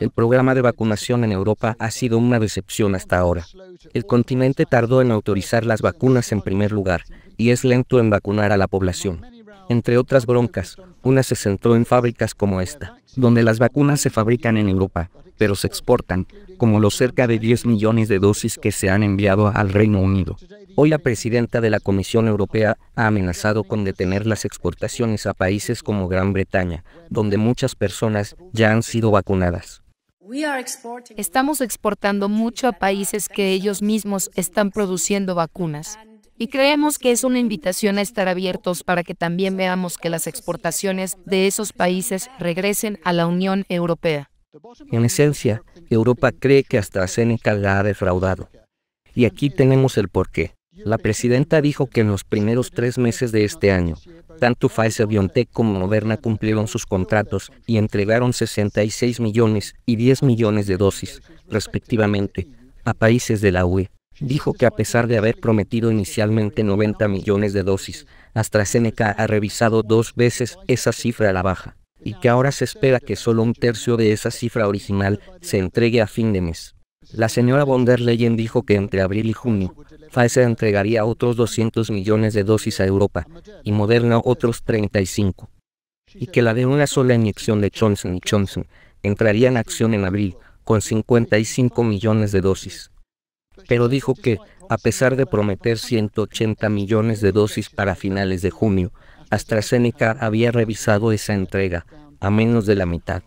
El programa de vacunación en Europa ha sido una decepción hasta ahora. El continente tardó en autorizar las vacunas en primer lugar y es lento en vacunar a la población. Entre otras broncas, una se centró en fábricas como esta, donde las vacunas se fabrican en Europa, pero se exportan, como los cerca de 10 millones de dosis que se han enviado al Reino Unido. Hoy la presidenta de la Comisión Europea ha amenazado con detener las exportaciones a países como Gran Bretaña, donde muchas personas ya han sido vacunadas. Estamos exportando mucho a países que ellos mismos están produciendo vacunas y creemos que es una invitación a estar abiertos para que también veamos que las exportaciones de esos países regresen a la Unión Europea. En esencia, Europa cree que Seneca la ha defraudado. Y aquí tenemos el porqué. La presidenta dijo que en los primeros tres meses de este año, tanto Pfizer BioNTech como Moderna cumplieron sus contratos y entregaron 66 millones y 10 millones de dosis, respectivamente, a países de la UE dijo que a pesar de haber prometido inicialmente 90 millones de dosis, AstraZeneca ha revisado dos veces esa cifra a la baja, y que ahora se espera que solo un tercio de esa cifra original se entregue a fin de mes. La señora von der Leyen dijo que entre abril y junio, Pfizer entregaría otros 200 millones de dosis a Europa y Moderna otros 35. Y que la de una sola inyección de Johnson Johnson entraría en acción en abril, con 55 millones de dosis pero dijo que, a pesar de prometer 180 millones de dosis para finales de junio, AstraZeneca había revisado esa entrega a menos de la mitad.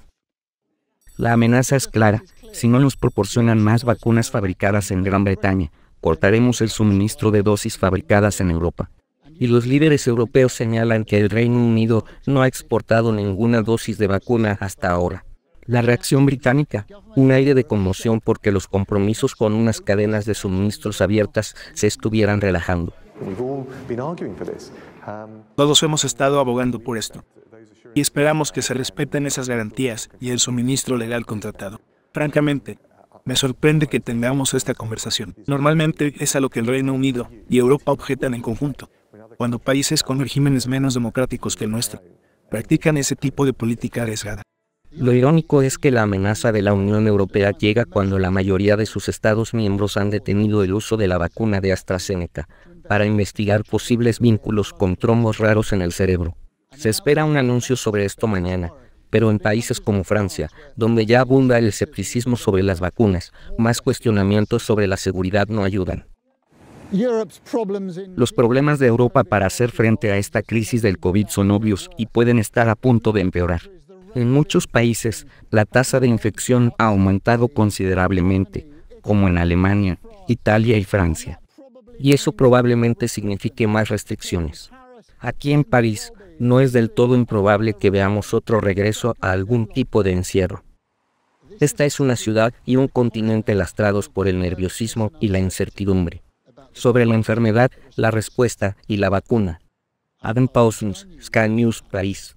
La amenaza es clara, si no nos proporcionan más vacunas fabricadas en Gran Bretaña, cortaremos el suministro de dosis fabricadas en Europa. Y los líderes europeos señalan que el Reino Unido no ha exportado ninguna dosis de vacuna hasta ahora. La reacción británica, un aire de conmoción porque los compromisos con unas cadenas de suministros abiertas se estuvieran relajando. Um, Todos hemos estado abogando por esto y esperamos que se respeten esas garantías y el suministro legal contratado. Francamente, me sorprende que tengamos esta conversación. Normalmente es a lo que el Reino Unido y Europa objetan en conjunto, cuando países con regímenes menos democráticos que el nuestro practican ese tipo de política arriesgada. Lo irónico es que la amenaza de la Unión Europea llega cuando la mayoría de sus Estados miembros han detenido el uso de la vacuna de AstraZeneca para investigar posibles vínculos con trombos raros en el cerebro. Se espera un anuncio sobre esto mañana, pero en países como Francia, donde ya abunda el escepticismo sobre las vacunas, más cuestionamientos sobre la seguridad no ayudan. Los problemas de Europa para hacer frente a esta crisis del COVID son obvios y pueden estar a punto de empeorar. En muchos países, la tasa de infección ha aumentado considerablemente, como en Alemania, Italia y Francia. Y eso probablemente signifique más restricciones. Aquí en París, no es del todo improbable que veamos otro regreso a algún tipo de encierro. Esta es una ciudad y un continente lastrados por el nerviosismo y la incertidumbre. Sobre la enfermedad, la respuesta y la vacuna. Adam Pausens, Sky News, París.